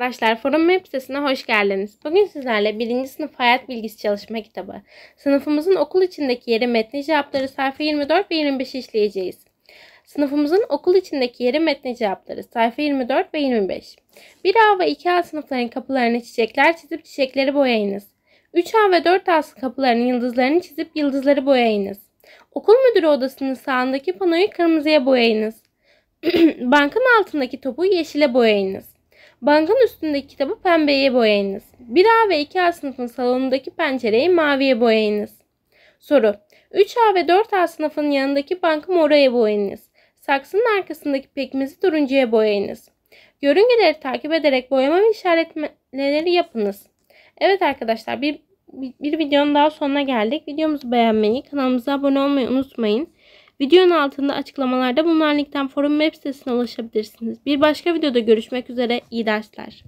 Arkadaşlar Forum Web sitesine hoş geldiniz. Bugün sizlerle birinci sınıf hayat bilgisi çalışma kitabı. Sınıfımızın okul içindeki yeri metni cevapları sayfa 24 ve 25 işleyeceğiz. Sınıfımızın okul içindeki yeri metni cevapları sayfa 24 ve 25. 1A ve 2A sınıfların kapılarını çiçekler çizip çiçekleri boyayınız. 3A ve 4A kapılarının yıldızlarını çizip yıldızları boyayınız. Okul müdürü odasının sağındaki panoyu kırmızıya boyayınız. Bankın altındaki topu yeşile boyayınız. Bankın üstündeki kitabı pembeye boyayınız. 1A ve 2A sınıfın salonundaki pencereyi maviye boyayınız. Soru. 3A ve 4A sınıfın yanındaki bankı moraya boyayınız. Saksının arkasındaki pekmezi turuncuya boyayınız. Yörüngeleri takip ederek boyama ve işaretlemeleri yapınız. Evet arkadaşlar bir, bir videonun daha sonuna geldik. Videomuzu beğenmeyi, kanalımıza abone olmayı unutmayın. Videonun altında açıklamalarda bulunan linkten forum web sitesine ulaşabilirsiniz. Bir başka videoda görüşmek üzere. İyi dersler.